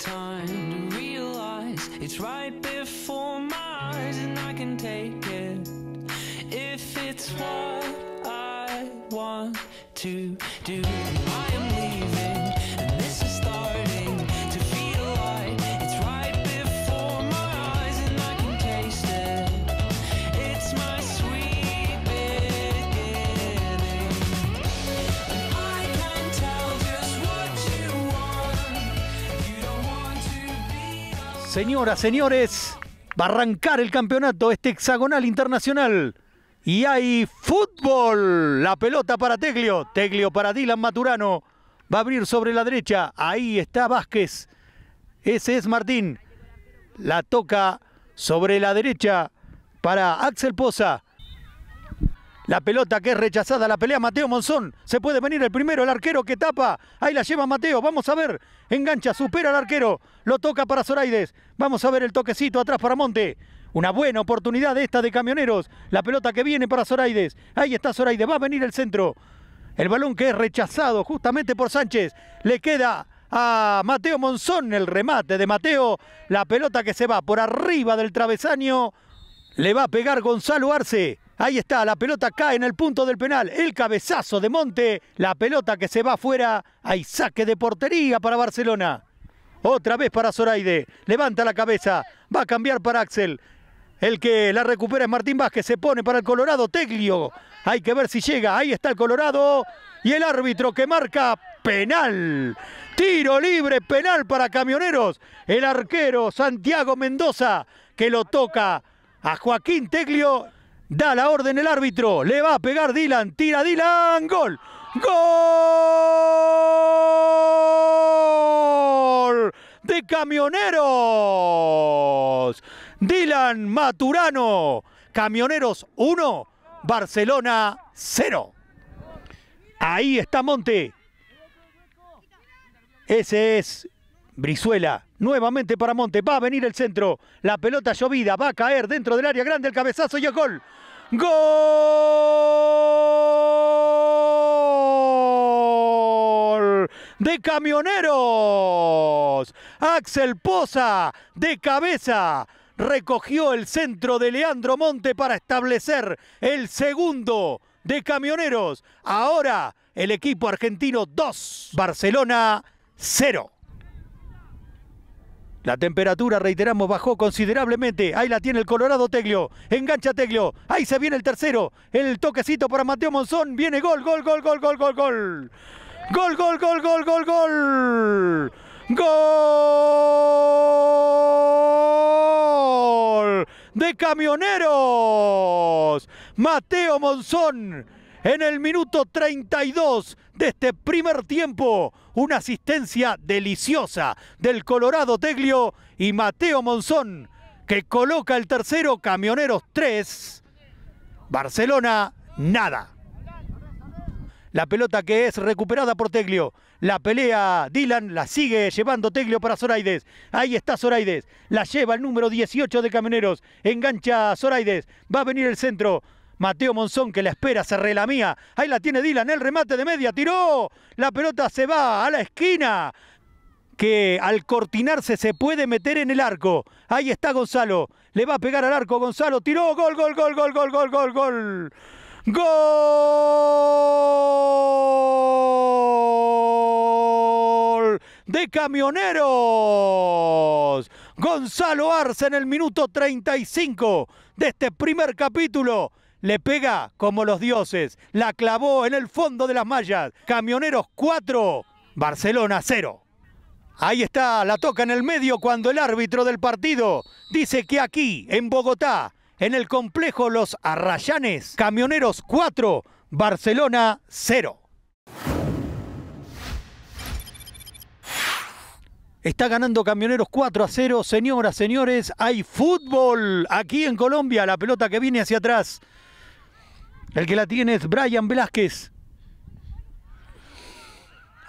time to realize it's right before my eyes and I can take it if it's what I want to do. Señoras, señores, va a arrancar el campeonato este hexagonal internacional. Y hay fútbol. La pelota para Teglio. Teglio para Dylan Maturano. Va a abrir sobre la derecha. Ahí está Vázquez. Ese es Martín. La toca sobre la derecha para Axel Poza. La pelota que es rechazada, la pelea Mateo Monzón. Se puede venir el primero, el arquero que tapa. Ahí la lleva Mateo, vamos a ver. Engancha, supera al arquero. Lo toca para Zoraides. Vamos a ver el toquecito atrás para Monte. Una buena oportunidad esta de camioneros. La pelota que viene para Zoraides. Ahí está Zoraides, va a venir el centro. El balón que es rechazado justamente por Sánchez. Le queda a Mateo Monzón el remate de Mateo. La pelota que se va por arriba del travesaño. Le va a pegar Gonzalo Arce. Ahí está, la pelota cae en el punto del penal. El cabezazo de Monte. La pelota que se va afuera. Hay saque de portería para Barcelona. Otra vez para Zoraide. Levanta la cabeza. Va a cambiar para Axel. El que la recupera es Martín Vázquez. Se pone para el Colorado. Teglio. Hay que ver si llega. Ahí está el Colorado. Y el árbitro que marca penal. Tiro libre, penal para camioneros. El arquero Santiago Mendoza que lo toca a Joaquín Teglio Da la orden el árbitro. Le va a pegar Dylan. Tira Dylan. Gol. Gol de camioneros. Dylan Maturano. Camioneros 1, Barcelona 0. Ahí está Monte. Ese es Brizuela, nuevamente para Monte, va a venir el centro, la pelota llovida, va a caer dentro del área grande, el cabezazo y el gol. ¡Gol! De camioneros. Axel Poza de cabeza recogió el centro de Leandro Monte para establecer el segundo de camioneros. Ahora el equipo argentino 2, Barcelona 0. La temperatura, reiteramos, bajó considerablemente. Ahí la tiene el Colorado Teglio. Engancha Teglio. Ahí se viene el tercero. El toquecito para Mateo Monzón. Viene gol, gol, gol, gol, gol, gol, gol. Gol, gol, gol, gol, gol, gol. Gol de camioneros. Mateo Monzón en el minuto 32 de este primer tiempo. Una asistencia deliciosa del Colorado Teglio y Mateo Monzón, que coloca el tercero, Camioneros 3, Barcelona nada. La pelota que es recuperada por Teglio. La pelea Dylan la sigue llevando Teglio para Zoraides. Ahí está Zoraides. La lleva el número 18 de Camioneros. Engancha Zoraides. Va a venir el centro. Mateo Monzón que la espera, se relamía. Ahí la tiene Dylan, el remate de media, tiró. La pelota se va a la esquina que al cortinarse se puede meter en el arco. Ahí está Gonzalo. Le va a pegar al arco Gonzalo. Tiró. Gol, gol, gol, gol, gol, gol, gol, gol. Gol de camioneros. Gonzalo Arce en el minuto 35 de este primer capítulo le pega como los dioses, la clavó en el fondo de las mallas. Camioneros 4, Barcelona 0. Ahí está, la toca en el medio cuando el árbitro del partido dice que aquí, en Bogotá, en el complejo Los Arrayanes, Camioneros 4, Barcelona 0. Está ganando Camioneros 4 a 0. Señoras, señores, hay fútbol aquí en Colombia. La pelota que viene hacia atrás el que la tiene es Brian Velázquez.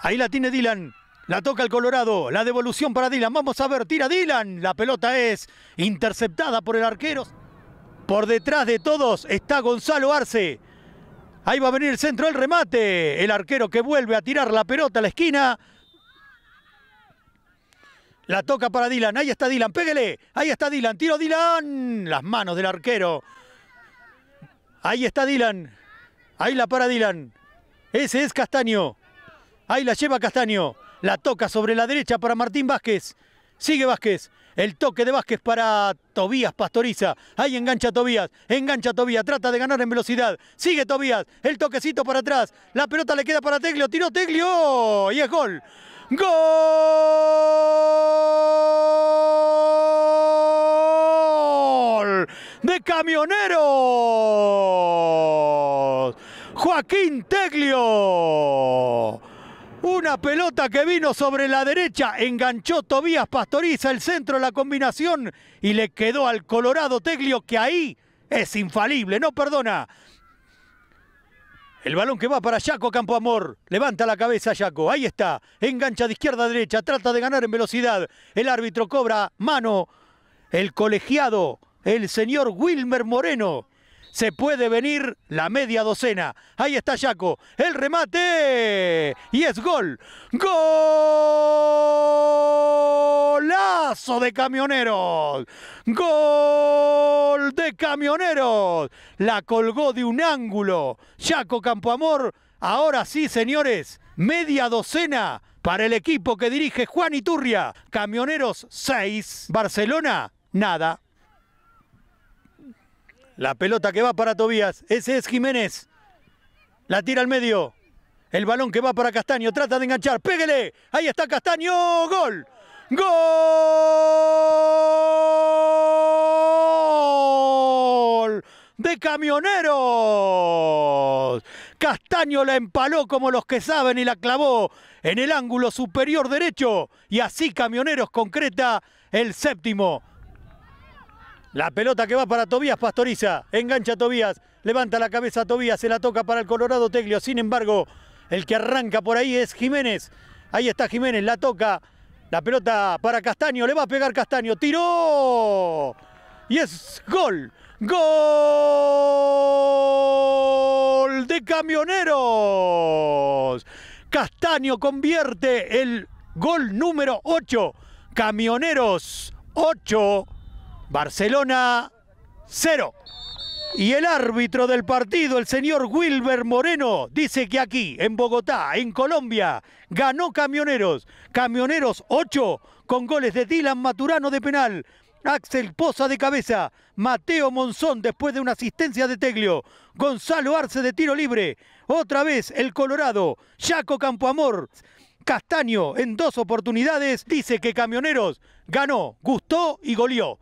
Ahí la tiene Dylan. La toca el Colorado. La devolución para Dylan. Vamos a ver, tira Dylan. La pelota es interceptada por el arquero. Por detrás de todos está Gonzalo Arce. Ahí va a venir el centro, el remate. El arquero que vuelve a tirar la pelota a la esquina. La toca para Dylan. Ahí está Dylan. Pégale. Ahí está Dylan. Tiro Dylan. Las manos del arquero. Ahí está Dylan. Ahí la para Dylan. Ese es Castaño. Ahí la lleva Castaño. La toca sobre la derecha para Martín Vázquez. Sigue Vázquez. El toque de Vázquez para Tobías Pastoriza. Ahí engancha Tobías. Engancha Tobías. Trata de ganar en velocidad. Sigue Tobías. El toquecito para atrás. La pelota le queda para Teglio. Tiró Teglio. Y es gol. ¡Gol! de Camioneros. Joaquín Teglio. Una pelota que vino sobre la derecha, enganchó Tobías Pastoriza el centro, de la combinación y le quedó al Colorado Teglio que ahí es infalible, no perdona. El balón que va para Yaco Campoamor. Levanta la cabeza Yaco. Ahí está. Engancha de izquierda a derecha. Trata de ganar en velocidad. El árbitro cobra mano. El colegiado el señor Wilmer Moreno. Se puede venir la media docena. Ahí está Yaco. El remate. Y es gol. Golazo de camioneros. Gol de camioneros. La colgó de un ángulo. Yaco Campoamor. Ahora sí, señores. Media docena para el equipo que dirige Juan Iturria. Camioneros 6. Barcelona, nada. La pelota que va para Tobías. Ese es Jiménez. La tira al medio. El balón que va para Castaño. Trata de enganchar. Pégale. Ahí está Castaño. Gol. Gol de camioneros. Castaño la empaló como los que saben y la clavó en el ángulo superior derecho. Y así camioneros concreta el séptimo. La pelota que va para Tobías Pastoriza. Engancha a Tobías. Levanta la cabeza a Tobías. Se la toca para el Colorado Teglio. Sin embargo, el que arranca por ahí es Jiménez. Ahí está Jiménez. La toca. La pelota para Castaño. Le va a pegar Castaño. Tiró. Y es gol. Gol de camioneros. Castaño convierte el gol número 8. Camioneros 8. Barcelona cero. Y el árbitro del partido, el señor Wilber Moreno, dice que aquí, en Bogotá, en Colombia, ganó Camioneros. Camioneros ocho, con goles de Dylan Maturano de penal, Axel Poza de cabeza, Mateo Monzón después de una asistencia de Teglio, Gonzalo Arce de tiro libre, otra vez el Colorado, Jaco Campoamor. Castaño en dos oportunidades dice que Camioneros ganó, gustó y goleó.